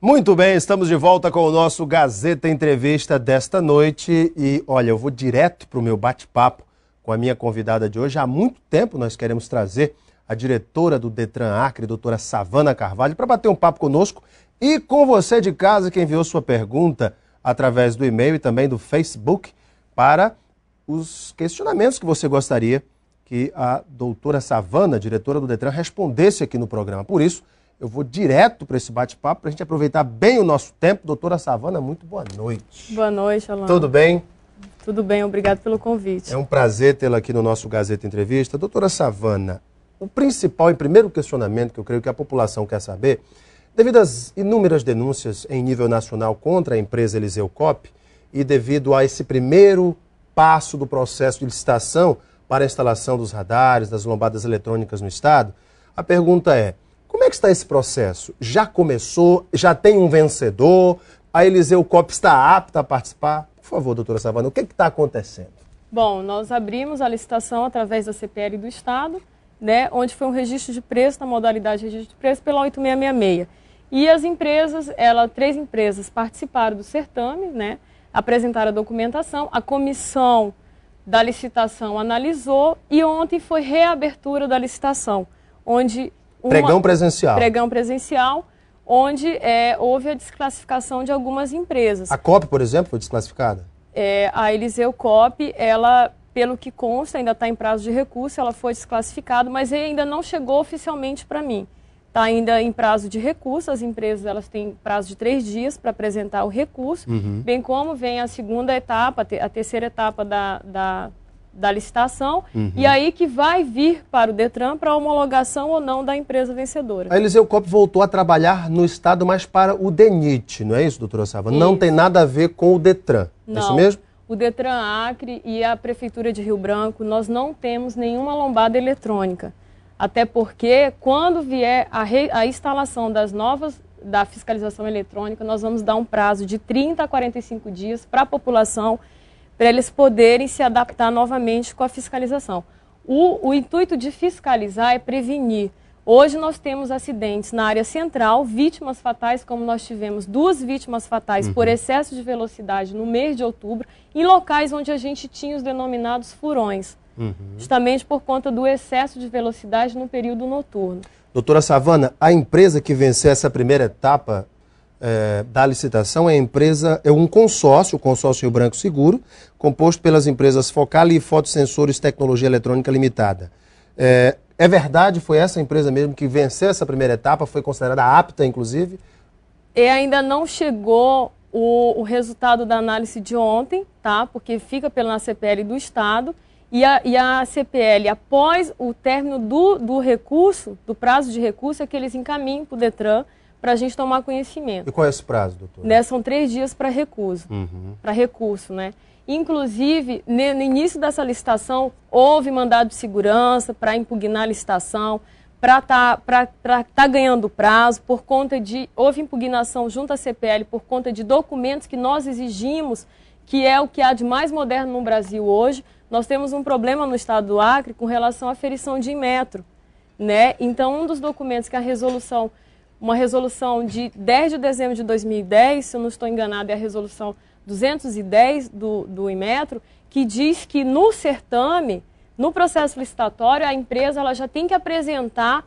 Muito bem, estamos de volta com o nosso Gazeta Entrevista desta noite. E olha, eu vou direto para o meu bate-papo com a minha convidada de hoje. Há muito tempo nós queremos trazer a diretora do Detran Acre, doutora Savana Carvalho, para bater um papo conosco e com você de casa que enviou sua pergunta através do e-mail e também do Facebook para os questionamentos que você gostaria que a doutora Savana, diretora do Detran, respondesse aqui no programa. Por isso, eu vou direto para esse bate-papo para a gente aproveitar bem o nosso tempo. Doutora Savana, muito boa noite. Boa noite, Alain. Tudo bem? Tudo bem, obrigado pelo convite. É um prazer tê-la aqui no nosso Gazeta Entrevista. Doutora Savana, o principal e primeiro questionamento que eu creio que a população quer saber, devido às inúmeras denúncias em nível nacional contra a empresa Eliseu Cop e devido a esse primeiro passo do processo de licitação para a instalação dos radares, das lombadas eletrônicas no Estado, a pergunta é: como é que está esse processo? Já começou? Já tem um vencedor? A Eliseu Cop está apta a participar? Por favor, doutora Savana, o que é está acontecendo? Bom, nós abrimos a licitação através da CPL do Estado, né, onde foi um registro de preço, na modalidade de registro de preço, pela 8666. E as empresas, ela, três empresas participaram do certame, né, apresentaram a documentação, a comissão da licitação analisou e ontem foi reabertura da licitação, onde uma, pregão presencial. Pregão presencial, onde é, houve a desclassificação de algumas empresas. A COP, por exemplo, foi desclassificada? É, a Eliseu COP, ela, pelo que consta, ainda está em prazo de recurso, ela foi desclassificada, mas ainda não chegou oficialmente para mim. Está ainda em prazo de recurso, as empresas elas têm prazo de três dias para apresentar o recurso, uhum. bem como vem a segunda etapa, a terceira etapa da, da, da licitação, uhum. e aí que vai vir para o DETRAN para a homologação ou não da empresa vencedora. A Eliseu Cop voltou a trabalhar no Estado, mas para o DENIT, não é isso, doutora Sava? Isso. Não tem nada a ver com o DETRAN, não. é isso mesmo? o Detran Acre e a Prefeitura de Rio Branco, nós não temos nenhuma lombada eletrônica. Até porque, quando vier a, re, a instalação das novas da fiscalização eletrônica, nós vamos dar um prazo de 30 a 45 dias para a população, para eles poderem se adaptar novamente com a fiscalização. O, o, intuito de fiscalizar é prevenir. Hoje nós temos acidentes na área central, vítimas fatais, como nós tivemos duas vítimas fatais uhum. por excesso de velocidade no mês de outubro, em locais onde a gente tinha os denominados furões uhum. justamente por conta do excesso de velocidade no período noturno. Doutora Savana, a empresa que venceu essa primeira etapa é, da licitação é empresa, é um consórcio, o consórcio Rio Branco Seguro, composto pelas empresas Focal e Fotosensores Tecnologia Eletrônica Limitada. É, é, verdade, foi essa empresa mesmo que venceu essa primeira etapa, foi considerada apta, inclusive? E ainda não chegou o, o resultado da análise de ontem, tá? Porque fica pela CPL do Estado e a, e a CPL, após o término do, do recurso, do prazo de recurso, é que eles encaminham para o DETRAN para a gente tomar conhecimento. E qual é esse prazo, doutor? Né, são três dias para recurso uhum. para recurso, né? Inclusive, no início dessa licitação, houve mandado de segurança para impugnar a licitação, para estar tá, tá ganhando prazo, por conta de. Houve impugnação junto à CPL por conta de documentos que nós exigimos que é o que há de mais moderno no Brasil hoje. Nós temos um problema no estado do Acre com relação à ferição de metro. Né? Então, um dos documentos que a resolução, uma resolução de 10 de dezembro de 2010, se eu não estou enganado, é a resolução 210 do, do Imetro, que diz que no certame, no processo licitatório, a empresa ela já tem que apresentar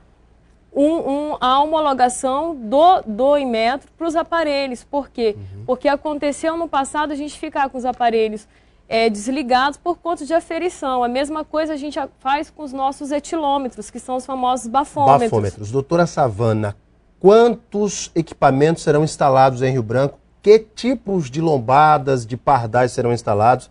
um, um, a homologação do, do Inmetro para os aparelhos. Por quê? Uhum. Porque aconteceu no passado a gente ficar com os aparelhos é, desligados por conta de aferição. A mesma coisa a gente faz com os nossos etilômetros, que são os famosos bafômetros. Bafômetros. Doutora Savana, quantos equipamentos serão instalados em Rio Branco? Que tipos de lombadas, de pardais serão instalados?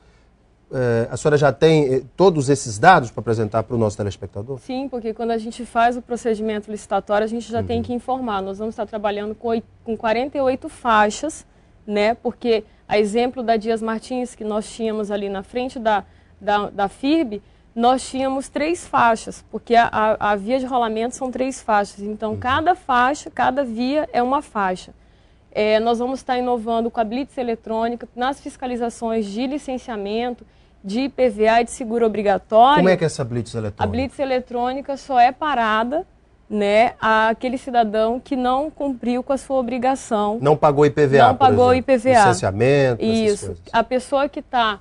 Eh, a senhora já tem eh, todos esses dados para apresentar para o nosso telespectador? Sim, porque quando a gente faz o procedimento licitatório, a gente já uhum. tem que informar. Nós vamos estar trabalhando com, com 48 faixas, né? Porque, a exemplo da Dias Martins, que nós tínhamos ali na frente da, da, da FIRB, nós tínhamos três faixas, porque a, a, a via de rolamento são três faixas. Então, uhum. cada faixa, cada via é uma faixa. É, nós vamos estar inovando com a blitz eletrônica nas fiscalizações de licenciamento, de IPVA e de seguro obrigatório. Como é que é essa blitz eletrônica? A blitz eletrônica só é parada né, aquele cidadão que não cumpriu com a sua obrigação. Não pagou IPVA, Não pagou IPVA. Licenciamento, Isso. A pessoa que está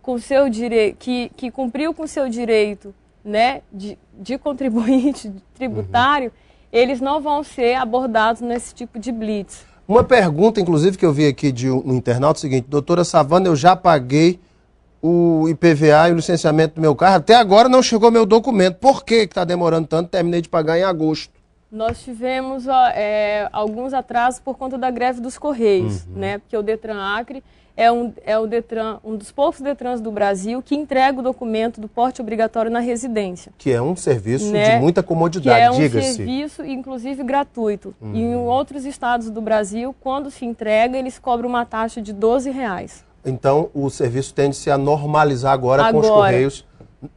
com seu direito, que, que cumpriu com seu direito, né, de, de contribuinte de uhum. tributário, uhum. eles não vão ser abordados nesse tipo de blitz. Uma pergunta, inclusive, que eu vi aqui de um internauta, é o seguinte, doutora Savana, eu já paguei o IPVA e o licenciamento do meu carro, até agora não chegou meu documento. Por que está demorando tanto? Terminei de pagar em agosto. Nós tivemos ó, é, alguns atrasos por conta da greve dos Correios, uhum. né? Porque o Detran Acre é, um, é o Detran, um dos poucos Detrans do Brasil que entrega o documento do porte obrigatório na residência. Que é um serviço né? de muita comodidade, diga se é um diga-se. serviço, inclusive, gratuito. Hum. Em outros estados do Brasil, quando se entrega, eles cobram uma taxa de 12 reais. Então, o serviço tende-se a normalizar agora, agora, com os Correios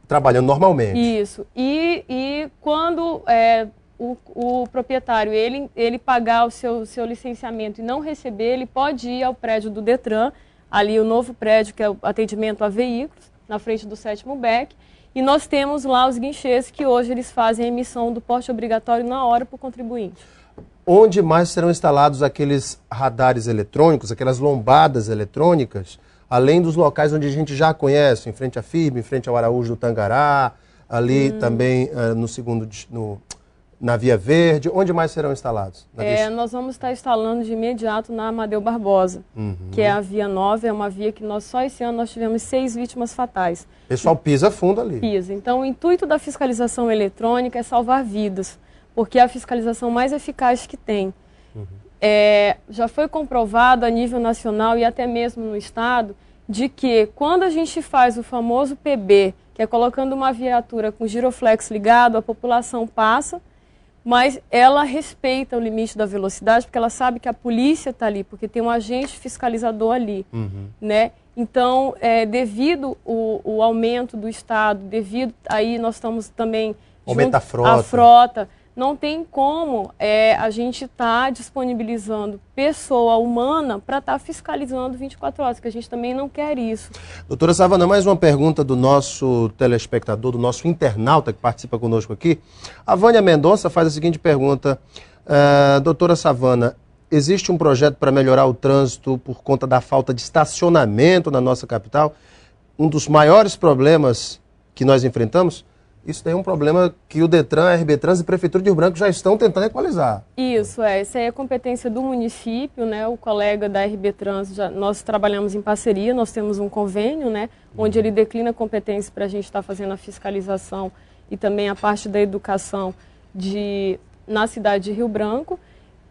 trabalhando normalmente. Isso. E, e quando... É, o, o, proprietário ele, ele pagar o seu, seu licenciamento e não receber, ele pode ir ao prédio do Detran ali o novo prédio, que é o atendimento a veículos, na frente do sétimo BEC. E nós temos lá os guinchês que hoje eles fazem a emissão do porte obrigatório na hora para o contribuinte. Onde mais serão instalados aqueles radares eletrônicos, aquelas lombadas eletrônicas, além dos locais onde a gente já conhece, em frente à FIB, em frente ao Araújo do Tangará, ali hum. também uh, no segundo no na Via Verde? Onde mais serão instalados? É, nós vamos estar instalando de imediato na Amadeu Barbosa, uhum. que é a Via Nova, é uma via que nós só esse ano nós tivemos seis vítimas fatais. O pessoal pisa fundo ali. Pisa. Então, o intuito da fiscalização eletrônica é salvar vidas, porque é a fiscalização mais eficaz que tem. Uhum. É, já foi comprovado a nível nacional e até mesmo no Estado de que quando a gente faz o famoso PB, que é colocando uma viatura com giroflex ligado, a população passa, mas ela respeita o limite da velocidade porque ela sabe que a polícia está ali, porque tem um agente fiscalizador ali, uhum. né? Então, é, devido o, o, aumento do Estado, devido aí nós estamos também aumenta a frota. a frota, não tem como é, a gente estar tá disponibilizando pessoa humana para estar tá fiscalizando 24 horas, que a gente também não quer isso. Doutora Savana, mais uma pergunta do nosso telespectador, do nosso internauta que participa conosco aqui. A Vânia Mendonça faz a seguinte pergunta. Uh, doutora Savana, existe um projeto para melhorar o trânsito por conta da falta de estacionamento na nossa capital? Um dos maiores problemas que nós enfrentamos? Isso daí é um problema que o Detran, a RB Trans e a Prefeitura de Rio Branco já estão tentando equalizar. Isso, é. Isso é a competência do município, né? O colega da RB Trans, nós trabalhamos em parceria, nós temos um convênio, né? Onde ele declina a competência para a gente estar tá fazendo a fiscalização e também a parte da educação de, na cidade de Rio Branco,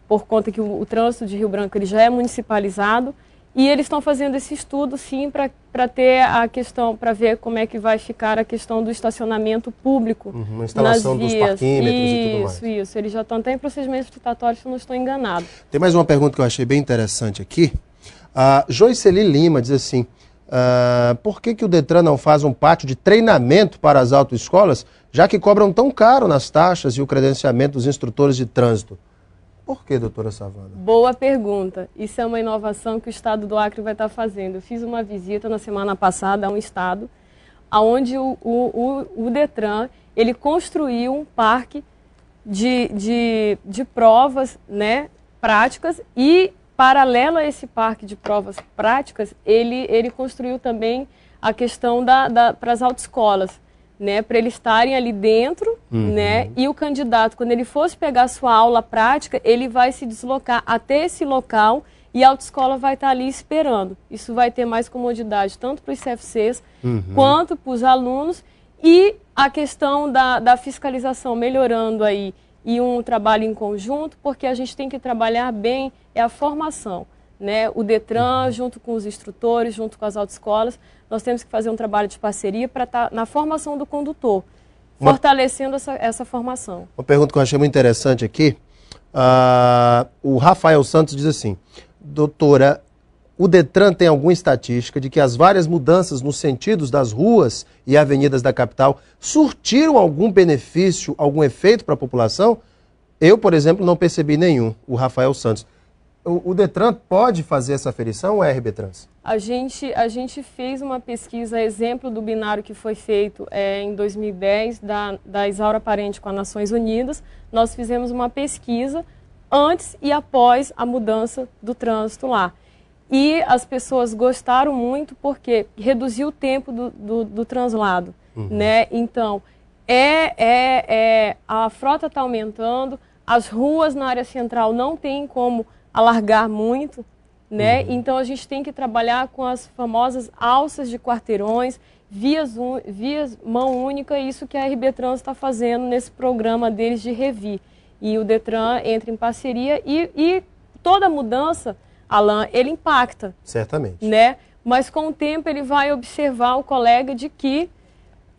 por conta que o, o trânsito de Rio Branco ele já é municipalizado. E eles estão fazendo esse estudo, sim, para ter a questão, para ver como é que vai ficar a questão do estacionamento público. Uhum, a instalação nas vias. dos parquímetros isso, e tudo mais. Isso, isso. Eles já estão até em procedimentos tratatórios, se não estou enganado. Tem mais uma pergunta que eu achei bem interessante aqui. A Joiceli Lima diz assim, ah, por que, que o Detran não faz um pátio de treinamento para as autoescolas, já que cobram tão caro nas taxas e o credenciamento dos instrutores de trânsito? Por que, doutora Savana? Boa pergunta. Isso é uma inovação que o Estado do Acre vai estar fazendo. Eu fiz uma visita na semana passada a um estado onde o, o, o, o Detran ele construiu um parque de, de, de provas né, práticas e, paralelo a esse parque de provas práticas, ele, ele construiu também a questão da, da, para as autoescolas né, para eles estarem ali dentro, uhum. né? E o candidato, quando ele fosse pegar sua aula prática, ele vai se deslocar até esse local e a autoescola vai estar ali esperando. Isso vai ter mais comodidade tanto para os CFCs uhum. quanto para os alunos e a questão da, da fiscalização melhorando aí e um trabalho em conjunto, porque a gente tem que trabalhar bem é a formação né, o Detran, uhum. junto com os instrutores, junto com as autoescolas, nós temos que fazer um trabalho de parceria para estar tá na formação do condutor, uma... fortalecendo essa, essa formação. Uma pergunta que eu achei muito interessante aqui. Uh, o Rafael Santos diz assim: Doutora, o Detran tem alguma estatística de que as várias mudanças nos sentidos das ruas e avenidas da capital surtiram algum benefício, algum efeito para a população? Eu, por exemplo, não percebi nenhum. O Rafael Santos o, o Detran pode fazer essa aferição, é RB Trans? A gente, a gente fez uma pesquisa, exemplo do binário que foi feito é, em 2010, da, da Isaura Parente com as Nações Unidas. Nós fizemos uma pesquisa antes e após a mudança do trânsito lá. E as pessoas gostaram muito porque reduziu o tempo do, do, do translado. Uhum. Né? Então, é, é, é, a frota está aumentando, as ruas na área central não tem como alargar muito, né? Uhum. Então a gente tem que trabalhar com as famosas alças de quarteirões, vias, vias mão única, isso que a RB Trans está fazendo nesse programa deles de Revi. E o Detran entra em parceria e, e toda mudança, Alain, ele impacta. Certamente. Né? Mas com o tempo ele vai observar o colega de que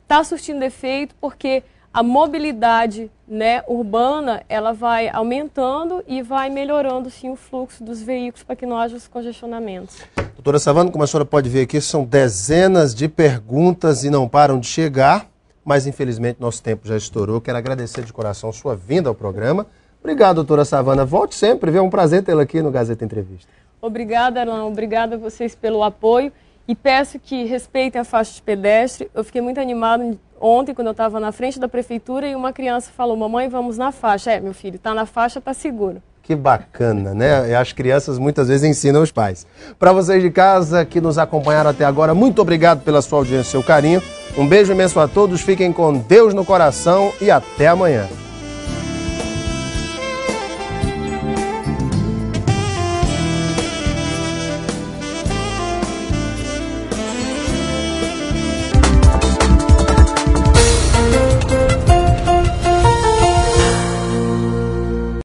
está surtindo efeito porque a mobilidade né, urbana ela vai aumentando e vai melhorando sim o fluxo dos veículos para que não haja os congestionamentos. Doutora Savano, como a senhora pode ver aqui, são dezenas de perguntas e não param de chegar, mas infelizmente nosso tempo já estourou. Quero agradecer de coração sua vinda ao programa. Obrigado, doutora Savana. Volte sempre, viu? É um prazer tê-la aqui no Gazeta Entrevista. Obrigada, Alain. Obrigada a vocês pelo apoio. E peço que respeitem a faixa de pedestre. Eu fiquei muito animado ontem quando eu estava na frente da prefeitura e uma criança falou: "Mamãe, vamos na faixa". É, meu filho, está na faixa, está seguro. Que bacana, né? As crianças muitas vezes ensinam os pais. Para vocês de casa que nos acompanharam até agora, muito obrigado pela sua audiência, seu carinho. Um beijo imenso a todos, fiquem com Deus no coração e até amanhã.